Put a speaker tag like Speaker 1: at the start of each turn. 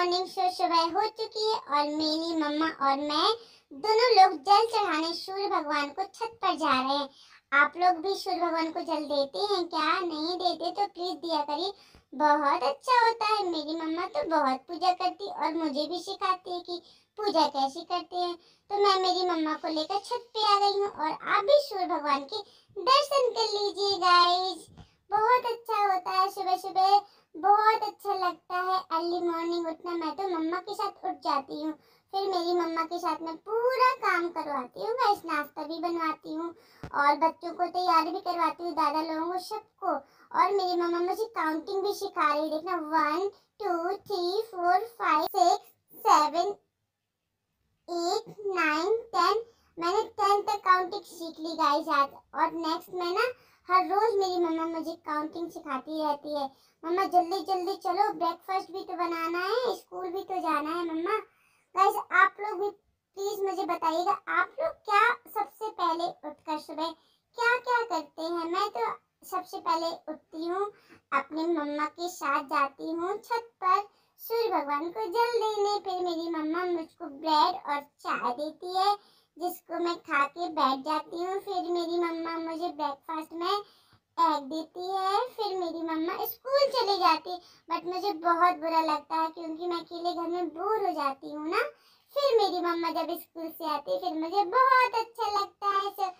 Speaker 1: morning show सुबह हो चुकी है और मेरी मम्मा और मैं दोनों लोग जल चढ़ाने सूर्य भगवान को छत पर जा रहे हैं आप लोग भी सूर्य भगवान को जल देते हैं क्या नहीं देते तो प्लीज दिया करिए बहुत अच्छा होता है मेरी मम्मा तो बहुत पूजा करती और मुझे भी सिखाती है कि पूजा कैसे करते हैं तो मैं मेरी मम्मा को लेकर छत पे आ गई हूँ और आप भी सूर्य भगवान के दर्शन कर लीजिए गाइज बहुत अच्छा होता है सुबह सुबह बहुत अच्छा लगता है अर्ली मॉर्निंग उठना मैं तो मम्मा के साथ उठ जाती हूँ फिर मेरी मम्मा के साथ मैं पूरा काम करवाती हूँ मैं नाश्ता भी बनवाती हूँ और बच्चों को तैयार भी करवाती हूँ दादा लोगों को सबको और मेरी मम्मा मुझे काउंटिंग भी सिखा रही है देखना one two three four five six seven eight nine ten मैंने टेन तक काउंटिंग सीख ली गाइस आज और नेक्स्ट मैं ना हर रोज़ मेरी मम्मा मुझे काउंटिंग सिखाती रहती है मम्मा जल्दी जल्दी चलो ब्रेकफास्ट भी तो बनाना है स्कूल भी तो जाना है मम्मा गाइस आप लोग भी प्लीज़ मुझे बताइएगा आप लोग क्या सबसे पहले उठकर सुबह क्या क्या करते हैं मैं तो सबसे पहले उठती हूँ अपनी मम्मा के साथ जाती हूँ छत पर सूर्य भगवान को जल देने फिर मेरी मम्मा मुझको ब्रेड और चाय देती है जिसको मैं खा के बैठ जाती हूँ फिर मेरी मम्मा मुझे ब्रेकफास्ट में एग देती है फिर मेरी मम्मा स्कूल चले जाती बट मुझे बहुत बुरा लगता है क्योंकि मैं अकेले घर में बोर हो जाती हूँ ना फिर मेरी मम्मा जब स्कूल से आती फिर मुझे बहुत अच्छा लगता है